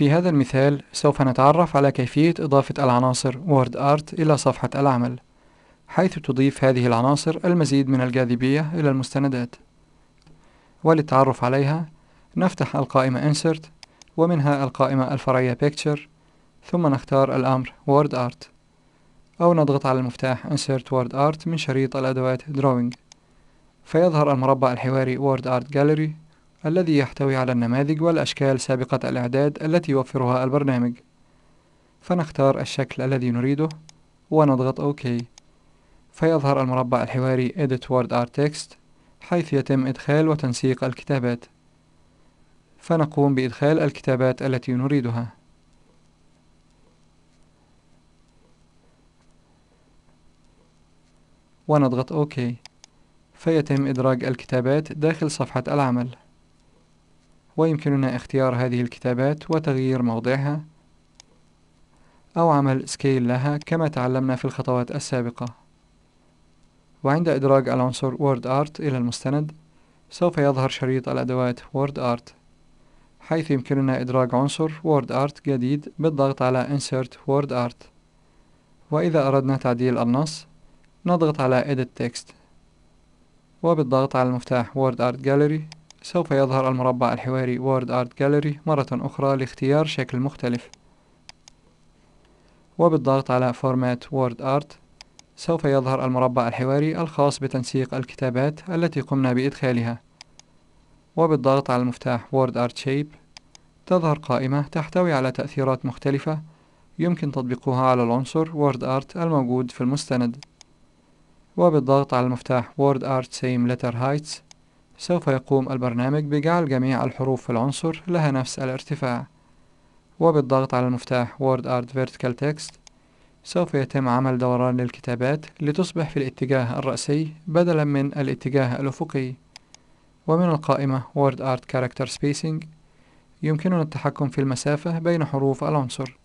في هذا المثال سوف نتعرف على كيفية إضافة العناصر وورد آرت إلى صفحة العمل حيث تضيف هذه العناصر المزيد من الجاذبية إلى المستندات وللتعرف عليها نفتح القائمة Insert ومنها القائمة الفرعية Picture ثم نختار الأمر وورد آرت أو نضغط على المفتاح Insert وورد آرت من شريط الأدوات Drawing فيظهر المربع الحواري وورد آرت Gallery الذي يحتوي على النماذج والأشكال سابقة الإعداد التي يوفرها البرنامج فنختار الشكل الذي نريده ونضغط OK فيظهر المربع الحواري Edit Word Art Text حيث يتم إدخال وتنسيق الكتابات فنقوم بإدخال الكتابات التي نريدها ونضغط OK فيتم إدراج الكتابات داخل صفحة العمل ويمكننا اختيار هذه الكتابات وتغيير موضعها أو عمل سكيل لها كما تعلمنا في الخطوات السابقة وعند إدراج العنصر وورد آرت إلى المستند سوف يظهر شريط الأدوات وورد آرت حيث يمكننا إدراج عنصر وورد آرت جديد بالضغط على Insert وورد آرت وإذا أردنا تعديل النص نضغط على Edit Text وبالضغط على المفتاح وورد آرت Gallery سوف يظهر المربع الحواري Word Art Gallery مرة أخرى لاختيار شكل مختلف وبالضغط على Format Word Art سوف يظهر المربع الحواري الخاص بتنسيق الكتابات التي قمنا بإدخالها وبالضغط على المفتاح Word Art Shape تظهر قائمة تحتوي على تأثيرات مختلفة يمكن تطبيقها على العنصر Word Art الموجود في المستند وبالضغط على المفتاح Word Art Same Letter Heights سوف يقوم البرنامج بجعل جميع الحروف في العنصر لها نفس الارتفاع وبالضغط على مفتاح Word Art Vertical Text سوف يتم عمل دوران للكتابات لتصبح في الاتجاه الرأسي بدلا من الاتجاه الأفقي ومن القائمة Word Art Character Spacing يمكننا التحكم في المسافة بين حروف العنصر